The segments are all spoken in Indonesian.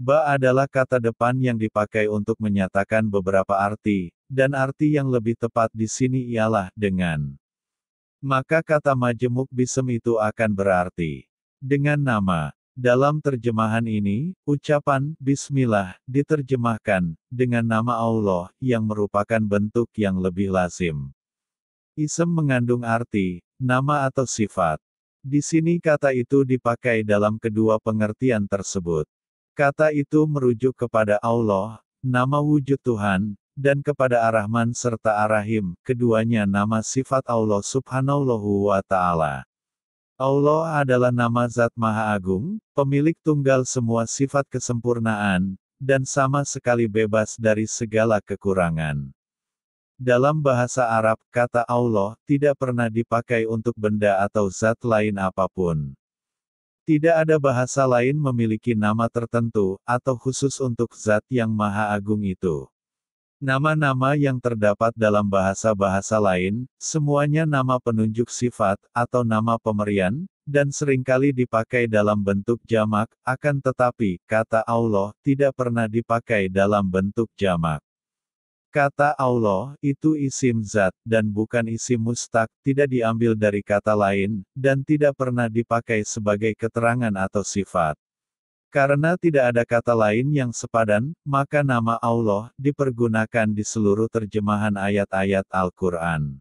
Ba adalah kata depan yang dipakai untuk menyatakan beberapa arti, dan arti yang lebih tepat di sini ialah dengan. Maka kata majemuk bisem itu akan berarti dengan nama. Dalam terjemahan ini, ucapan bismillah diterjemahkan dengan nama Allah yang merupakan bentuk yang lebih lazim. Isem mengandung arti, nama atau sifat. Di sini kata itu dipakai dalam kedua pengertian tersebut. Kata itu merujuk kepada Allah, nama wujud Tuhan, dan kepada Ar-Rahman serta Ar-Rahim, keduanya nama sifat Allah subhanahu wa ta'ala. Allah adalah nama zat maha agung, pemilik tunggal semua sifat kesempurnaan, dan sama sekali bebas dari segala kekurangan. Dalam bahasa Arab, kata Allah tidak pernah dipakai untuk benda atau zat lain apapun. Tidak ada bahasa lain memiliki nama tertentu, atau khusus untuk zat yang maha agung itu. Nama-nama yang terdapat dalam bahasa-bahasa lain, semuanya nama penunjuk sifat, atau nama pemerian, dan seringkali dipakai dalam bentuk jamak, akan tetapi, kata Allah, tidak pernah dipakai dalam bentuk jamak. Kata Allah, itu isim zat, dan bukan isim mustak, tidak diambil dari kata lain, dan tidak pernah dipakai sebagai keterangan atau sifat. Karena tidak ada kata lain yang sepadan, maka nama Allah dipergunakan di seluruh terjemahan ayat-ayat Al-Quran.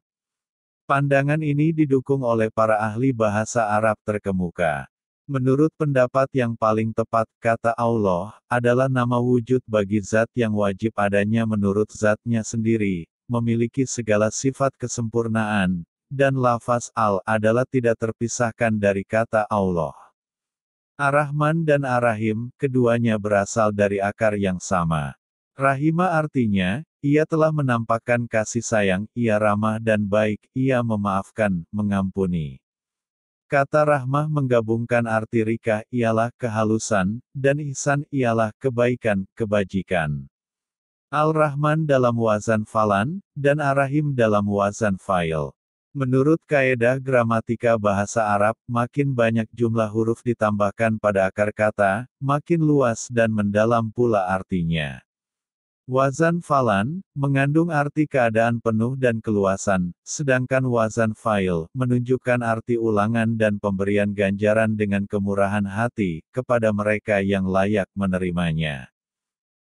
Pandangan ini didukung oleh para ahli bahasa Arab terkemuka. Menurut pendapat yang paling tepat, kata Allah, adalah nama wujud bagi zat yang wajib adanya menurut zatnya sendiri, memiliki segala sifat kesempurnaan, dan lafaz al adalah tidak terpisahkan dari kata Allah. Ar-Rahman dan Ar-Rahim, keduanya berasal dari akar yang sama. Rahima artinya, ia telah menampakkan kasih sayang, ia ramah dan baik, ia memaafkan, mengampuni. Kata rahmah menggabungkan arti rika ialah kehalusan, dan ihsan ialah kebaikan, kebajikan. Al-Rahman dalam wazan falan, dan Ar-Rahim dalam wazan fail. Menurut kaedah gramatika bahasa Arab, makin banyak jumlah huruf ditambahkan pada akar kata, makin luas dan mendalam pula artinya. Wazan falan, mengandung arti keadaan penuh dan keluasan, sedangkan wazan fail, menunjukkan arti ulangan dan pemberian ganjaran dengan kemurahan hati, kepada mereka yang layak menerimanya.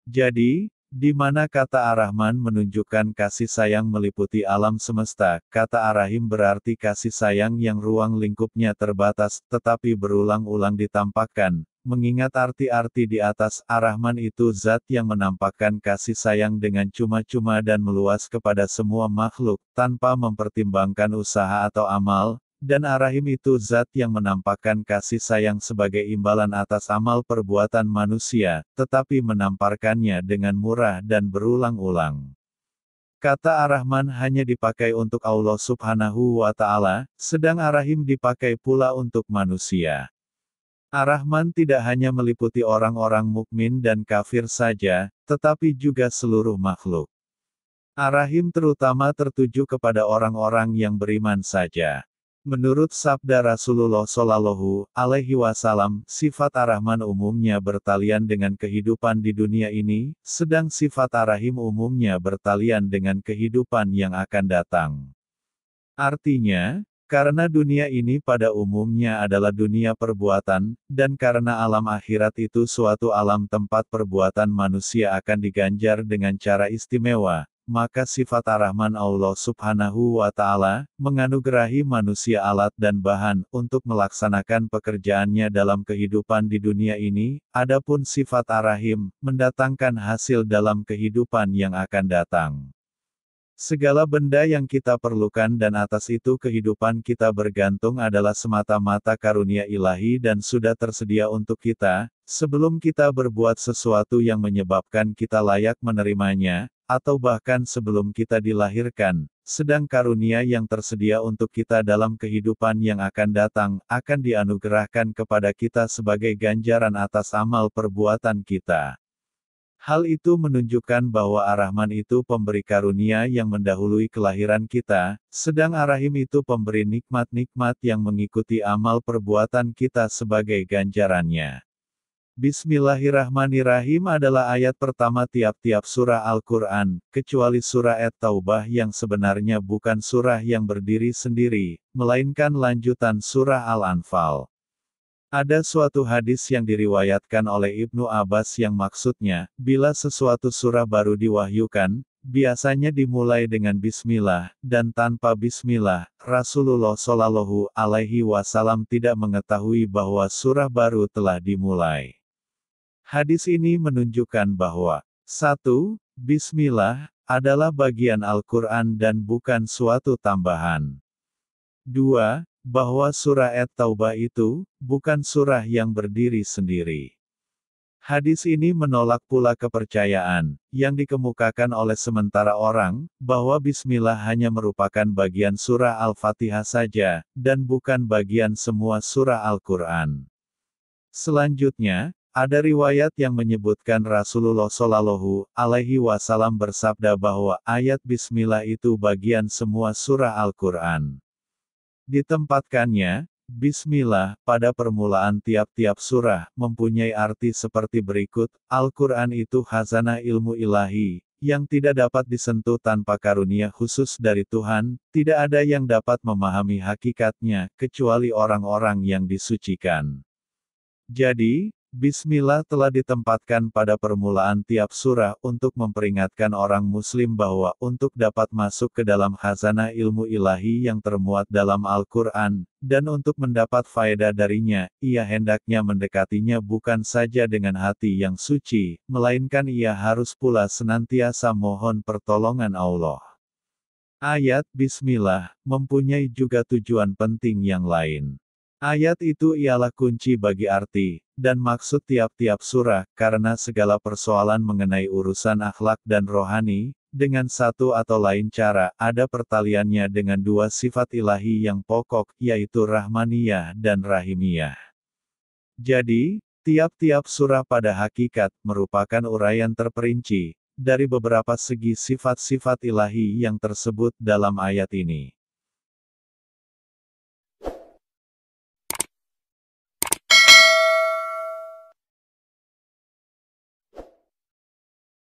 Jadi, di mana kata Ar-Rahman menunjukkan kasih sayang meliputi alam semesta, kata arahim berarti kasih sayang yang ruang lingkupnya terbatas, tetapi berulang-ulang ditampakkan, Mengingat arti-arti di atas, Ar-Rahman itu zat yang menampakkan kasih sayang dengan cuma-cuma dan meluas kepada semua makhluk, tanpa mempertimbangkan usaha atau amal, dan Ar-Rahim itu zat yang menampakkan kasih sayang sebagai imbalan atas amal perbuatan manusia, tetapi menamparkannya dengan murah dan berulang-ulang. Kata Ar-Rahman hanya dipakai untuk Allah subhanahu wa ta'ala, sedang Ar-Rahim dipakai pula untuk manusia. Ar-Rahman ah tidak hanya meliputi orang-orang mukmin dan kafir saja, tetapi juga seluruh makhluk. Ar-Rahim ah terutama tertuju kepada orang-orang yang beriman saja. Menurut sabda Rasulullah Shallallahu Alaihi Wasallam, sifat Ar-Rahman ah umumnya bertalian dengan kehidupan di dunia ini, sedang sifat Ar-Rahim umumnya bertalian dengan kehidupan yang akan datang. Artinya, karena dunia ini pada umumnya adalah dunia perbuatan, dan karena alam akhirat itu suatu alam tempat perbuatan manusia akan diganjar dengan cara istimewa, maka sifat Ar-Rahman Allah subhanahu wa ta'ala, menganugerahi manusia alat dan bahan untuk melaksanakan pekerjaannya dalam kehidupan di dunia ini, adapun sifat Ar-Rahim, mendatangkan hasil dalam kehidupan yang akan datang. Segala benda yang kita perlukan dan atas itu kehidupan kita bergantung adalah semata-mata karunia ilahi dan sudah tersedia untuk kita, sebelum kita berbuat sesuatu yang menyebabkan kita layak menerimanya, atau bahkan sebelum kita dilahirkan. Sedang karunia yang tersedia untuk kita dalam kehidupan yang akan datang, akan dianugerahkan kepada kita sebagai ganjaran atas amal perbuatan kita. Hal itu menunjukkan bahwa Ar-Rahman itu pemberi karunia yang mendahului kelahiran kita, sedang Ar-Rahim itu pemberi nikmat-nikmat yang mengikuti amal perbuatan kita sebagai ganjarannya. Bismillahirrahmanirrahim adalah ayat pertama tiap-tiap surah Al-Quran, kecuali surah At-Taubah yang sebenarnya bukan surah yang berdiri sendiri, melainkan lanjutan surah Al-Anfal. Ada suatu hadis yang diriwayatkan oleh Ibnu Abbas yang maksudnya, bila sesuatu surah baru diwahyukan, biasanya dimulai dengan bismillah, dan tanpa bismillah, Rasulullah Shallallahu alaihi wasallam tidak mengetahui bahwa surah baru telah dimulai. Hadis ini menunjukkan bahwa, satu, Bismillah, adalah bagian Al-Quran dan bukan suatu tambahan. 2 bahwa surah At-Taubah itu bukan surah yang berdiri sendiri. Hadis ini menolak pula kepercayaan yang dikemukakan oleh sementara orang bahwa bismillah hanya merupakan bagian surah Al-Fatihah saja dan bukan bagian semua surah Al-Qur'an. Selanjutnya, ada riwayat yang menyebutkan Rasulullah Shallallahu Alaihi Wasallam bersabda bahwa ayat Bismillah itu bagian semua surah Al-Quran. Ditempatkannya, Bismillah, pada permulaan tiap-tiap surah, mempunyai arti seperti berikut, Al-Quran itu khazanah ilmu ilahi, yang tidak dapat disentuh tanpa karunia khusus dari Tuhan, tidak ada yang dapat memahami hakikatnya, kecuali orang-orang yang disucikan. Jadi, Bismillah telah ditempatkan pada permulaan tiap surah untuk memperingatkan orang Muslim bahwa untuk dapat masuk ke dalam khazanah ilmu ilahi yang termuat dalam Al-Quran, dan untuk mendapat faedah darinya, ia hendaknya mendekatinya bukan saja dengan hati yang suci, melainkan ia harus pula senantiasa mohon pertolongan Allah. Ayat Bismillah mempunyai juga tujuan penting yang lain. Ayat itu ialah kunci bagi arti dan maksud tiap-tiap surah, karena segala persoalan mengenai urusan akhlak dan rohani, dengan satu atau lain cara, ada pertaliannya dengan dua sifat ilahi yang pokok, yaitu Rahmaniyah dan Rahimiyah. Jadi, tiap-tiap surah pada hakikat merupakan uraian terperinci dari beberapa segi sifat-sifat ilahi yang tersebut dalam ayat ini.